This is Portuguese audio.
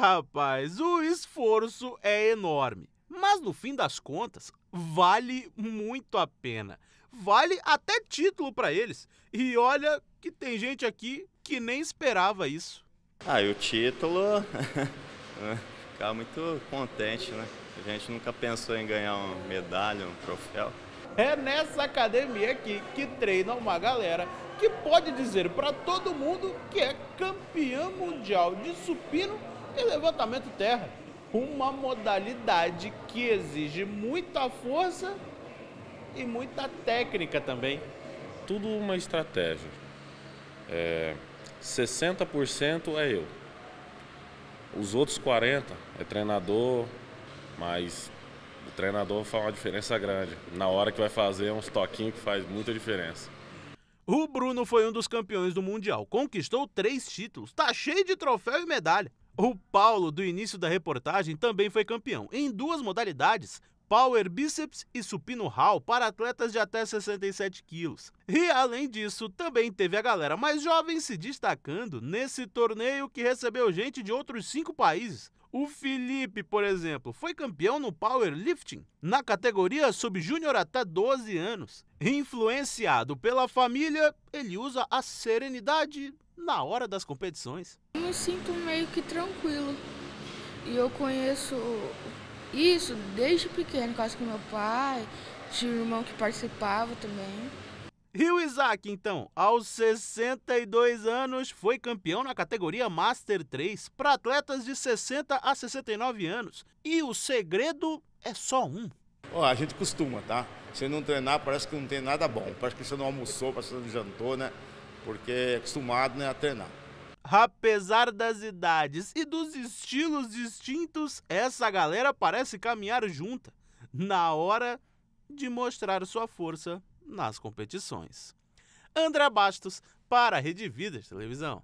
rapaz, o esforço é enorme. Mas no fim das contas, vale muito a pena. Vale até título para eles. E olha que tem gente aqui que nem esperava isso. Ah, e o título. Ficar muito contente, né? A gente nunca pensou em ganhar uma medalha, um troféu. É nessa academia aqui que treina uma galera que pode dizer para todo mundo que é campeã mundial de supino e levantamento terra. Uma modalidade que exige muita força e muita técnica também. Tudo uma estratégia. É, 60% é eu. Os outros 40% é treinador, mas o treinador faz uma diferença grande. Na hora que vai fazer, uns toquinhos que faz muita diferença. O Bruno foi um dos campeões do Mundial, conquistou três títulos, tá cheio de troféu e medalha. O Paulo, do início da reportagem, também foi campeão, em duas modalidades, power bíceps e supino hall para atletas de até 67 quilos. E além disso, também teve a galera mais jovem se destacando nesse torneio que recebeu gente de outros cinco países. O Felipe, por exemplo, foi campeão no powerlifting na categoria sub-júnior até 12 anos. Influenciado pela família, ele usa a serenidade na hora das competições. Eu me sinto meio que tranquilo. E eu conheço isso desde pequeno, quase que meu pai, tinha um irmão que participava também. E o Isaac, então, aos 62 anos, foi campeão na categoria Master 3 para atletas de 60 a 69 anos. E o segredo é só um. Oh, a gente costuma, tá? Se não treinar, parece que não tem nada bom. Parece que você não almoçou, parece que você não jantou, né? porque é acostumado né, a treinar. Apesar das idades e dos estilos distintos, essa galera parece caminhar junta na hora de mostrar sua força nas competições. André Bastos, para a Rede Vidas Televisão.